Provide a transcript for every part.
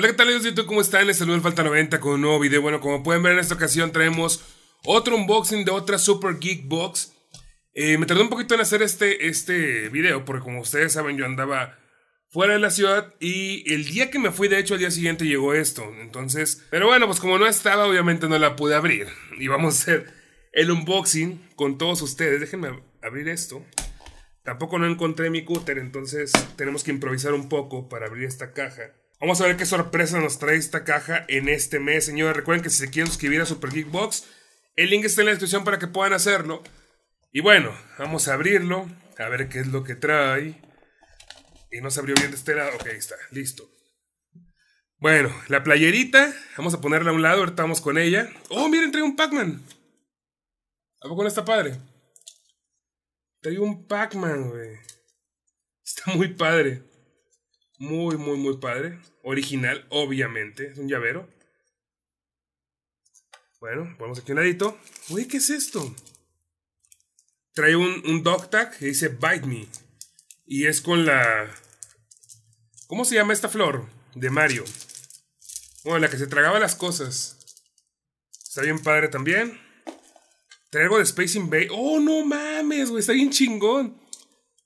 Hola, ¿qué tal amigos de YouTube? ¿Cómo están? Les saludo el Falta 90 con un nuevo video. Bueno, como pueden ver en esta ocasión traemos otro unboxing de otra Super Geek Box. Eh, me tardó un poquito en hacer este, este video porque como ustedes saben yo andaba fuera de la ciudad y el día que me fui, de hecho, al día siguiente llegó esto. Entonces, pero bueno, pues como no estaba, obviamente no la pude abrir. Y vamos a hacer el unboxing con todos ustedes. Déjenme abrir esto. Tampoco no encontré mi cúter, entonces tenemos que improvisar un poco para abrir esta caja. Vamos a ver qué sorpresa nos trae esta caja en este mes, señores. Recuerden que si se quieren suscribir a Super Box el link está en la descripción para que puedan hacerlo. Y bueno, vamos a abrirlo, a ver qué es lo que trae. Y no se abrió bien de este lado. Ok, ahí está, listo. Bueno, la playerita, vamos a ponerla a un lado, ahorita vamos con ella. Oh, miren, trae un Pac-Man. ¿A poco no está padre? Trae un Pac-Man, güey. Está muy padre. Muy, muy, muy padre. Original, obviamente. Es un llavero. Bueno, ponemos aquí un ladito. Uy, ¿qué es esto? Trae un, un dog tag que dice Bite Me. Y es con la... ¿Cómo se llama esta flor? De Mario. Bueno, la que se tragaba las cosas. Está bien padre también. Traigo de Space Invader. ¡Oh, no mames, güey! Está bien chingón.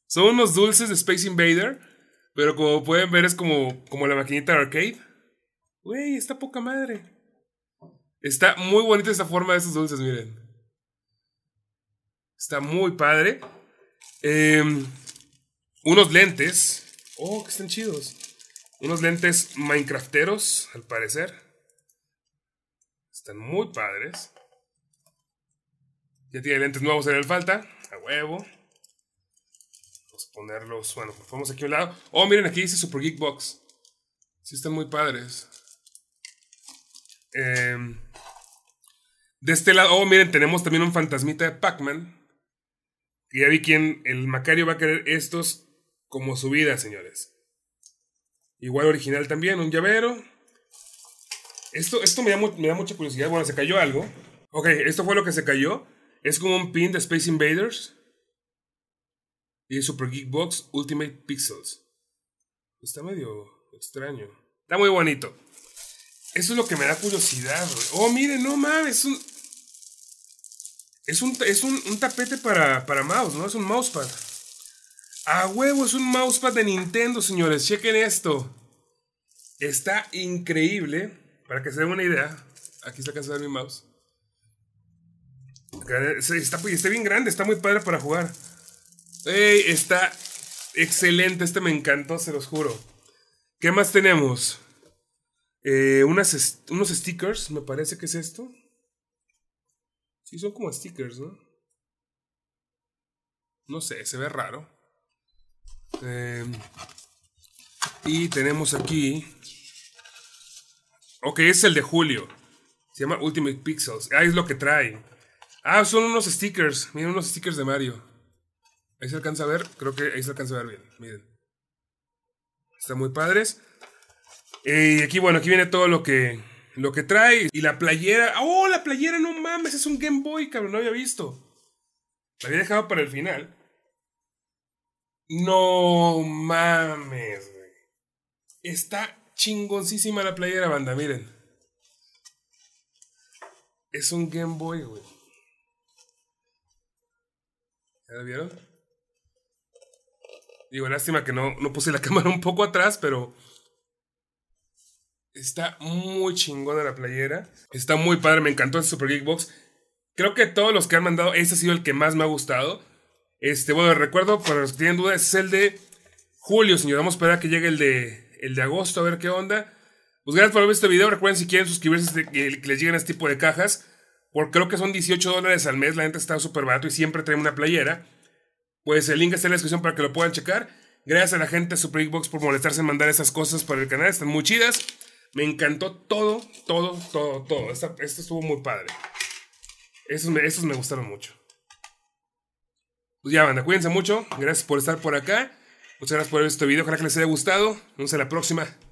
Son unos dulces de Space Invader. Pero como pueden ver, es como, como la maquinita arcade. Uy, está poca madre. Está muy bonita esta forma de estos dulces, miren. Está muy padre. Em, unos lentes. Oh, que están chidos. Unos lentes Minecrafteros, al parecer. Están muy padres. Ya tiene lentes nuevos en el falta. A huevo ponerlos. Bueno, vamos aquí a un lado. Oh, miren, aquí dice Super Geek Box. Sí, están muy padres. Em, de este lado, oh, miren, tenemos también un fantasmita de Pac-Man. Y ya vi quién, el Macario va a querer estos como su vida, señores. Igual original también, un llavero. Esto, esto me, da, me da mucha curiosidad. Bueno, se cayó algo. Ok, esto fue lo que se cayó. Es como un pin de Space Invaders. Y Super Box Ultimate Pixels. Está medio extraño. Está muy bonito. Eso es lo que me da curiosidad, Oh, miren, no mames, es un. Es un, es un, tapete para, para, mouse, ¿no? Es un mousepad. A huevo, es un mousepad de Nintendo, señores. Chequen esto. Está increíble. Para que se den una idea. Aquí está cansado a mi mouse. Está, está bien grande, está muy padre para jugar. ¡Ey! está excelente, este me encantó, se los juro. ¿Qué más tenemos? Eh, unos stickers, me parece que es esto. Sí, son como stickers, ¿no? No sé, se ve raro. Em, y tenemos aquí. Ok, es el de julio. Se llama Ultimate Pixels. Ah, es lo que trae. Ah, son unos stickers. Miren, unos stickers de Mario. Ahí se alcanza a ver, creo que ahí se alcanza a ver bien, miren. Están muy padres. y aquí, bueno, aquí viene todo lo que, lo que trae. Y la playera. ¡Oh, la playera! No mames, es un Game Boy, cabrón, no había visto. La había dejado para el final. No mames, güey. Está chingoncísima la playera, banda, miren. Es un Game Boy, güey. ¿Ya la vieron? Digo, lástima que no, no puse la cámara un poco atrás, pero está muy chingona la playera. Está muy padre, me encantó este Super Geekbox. Creo que todos los que han mandado, este ha sido el que más me ha gustado. Este, bueno, recuerdo, para los que tienen dudas, es el de julio, señor. Vamos a esperar a que llegue el de, el de agosto, a ver qué onda. Pues gracias por ver este video. Recuerden si quieren suscribirse este, que, que les lleguen este tipo de cajas. Porque creo que son 18 dólares al mes. La gente está súper barato y siempre trae una playera. Pues el link está en la descripción para que lo puedan checar. Gracias a la gente de Super Xbox por molestarse en mandar esas cosas para el canal. Están muy chidas. Me encantó todo, todo, todo, todo. esto estuvo muy padre. Esos, me, me gustaron mucho. Pues ya, banda, cuídense mucho. Gracias por estar por acá. Muchas gracias por ver este video. Ojalá que les haya gustado. Nos vemos en la próxima.